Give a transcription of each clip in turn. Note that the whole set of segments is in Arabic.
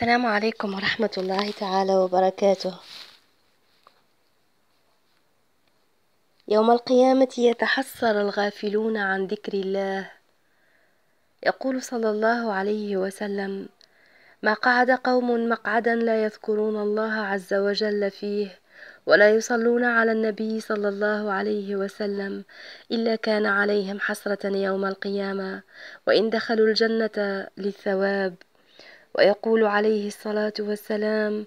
السلام عليكم ورحمة الله تعالى وبركاته يوم القيامة يتحسر الغافلون عن ذكر الله يقول صلى الله عليه وسلم ما قعد قوم مقعدا لا يذكرون الله عز وجل فيه ولا يصلون على النبي صلى الله عليه وسلم إلا كان عليهم حسرة يوم القيامة وإن دخلوا الجنة للثواب ويقول عليه الصلاة والسلام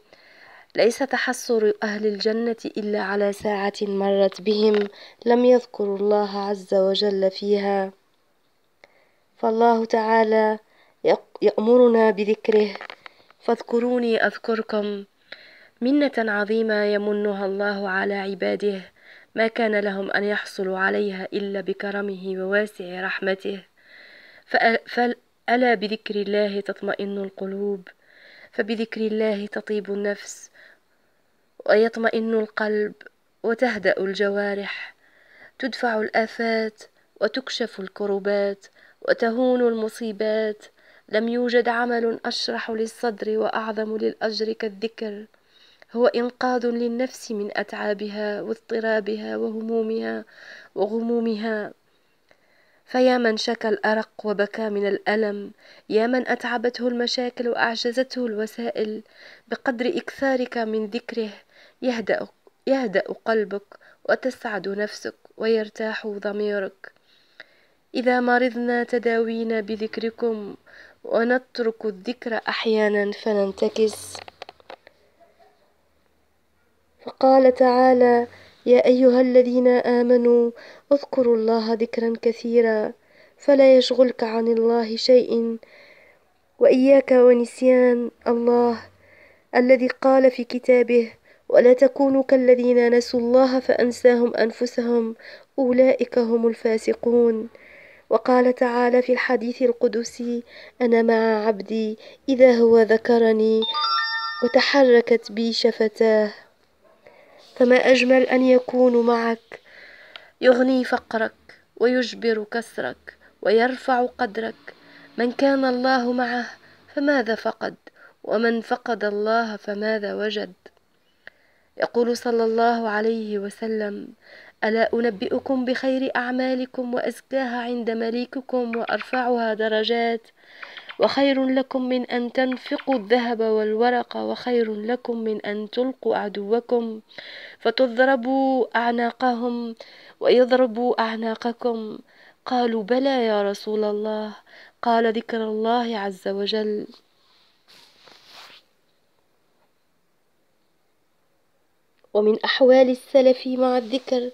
ليس تحصر أهل الجنة إلا على ساعة مرت بهم لم يذكروا الله عز وجل فيها فالله تعالى يأمرنا بذكره فاذكروني أذكركم منة عظيمة يمنها الله على عباده ما كان لهم أن يحصلوا عليها إلا بكرمه وواسع رحمته الا بذكر الله تطمئن القلوب فبذكر الله تطيب النفس ويطمئن القلب وتهدا الجوارح تدفع الافات وتكشف الكربات وتهون المصيبات لم يوجد عمل اشرح للصدر واعظم للاجر كالذكر هو انقاذ للنفس من اتعابها واضطرابها وهمومها وغمومها فيا من شكى الأرق وبكى من الألم يا من أتعبته المشاكل وأعجزته الوسائل بقدر إكثارك من ذكره يهدأ, يهدأ قلبك وتسعد نفسك ويرتاح ضميرك إذا مرضنا تداوينا بذكركم ونترك الذكر أحيانا فننتكس فقال تعالى يا أيها الذين آمنوا اذكروا الله ذكرا كثيرا فلا يشغلك عن الله شيء وإياك ونسيان الله الذي قال في كتابه ولا تكونوا كالذين نسوا الله فأنساهم أنفسهم أولئك هم الفاسقون وقال تعالى في الحديث القدسي أنا مع عبدي إذا هو ذكرني وتحركت بي شفتاه فما أجمل أن يكون معك يغني فقرك ويجبر كسرك ويرفع قدرك من كان الله معه فماذا فقد ومن فقد الله فماذا وجد يقول صلى الله عليه وسلم الا انبئكم بخير اعمالكم وازكاها عند مليككم وارفعها درجات وخير لكم من أن تنفقوا الذهب والورق وخير لكم من أن تلقوا عدوكم فتضربوا أعناقهم ويضربوا أعناقكم قالوا بلى يا رسول الله قال ذكر الله عز وجل ومن أحوال السلف مع الذكر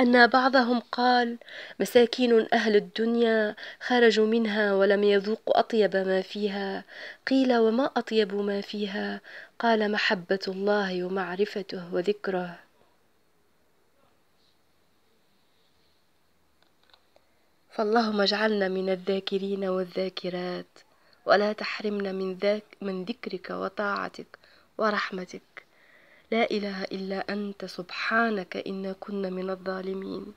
أن بعضهم قال مساكين أهل الدنيا خرجوا منها ولم يذوقوا أطيب ما فيها قيل وما أطيب ما فيها قال محبة الله ومعرفته وذكره فاللهم اجعلنا من الذاكرين والذاكرات ولا تحرمنا من, ذاك من ذكرك وطاعتك ورحمتك لا إله إلا أنت سبحانك إنا كنا من الظالمين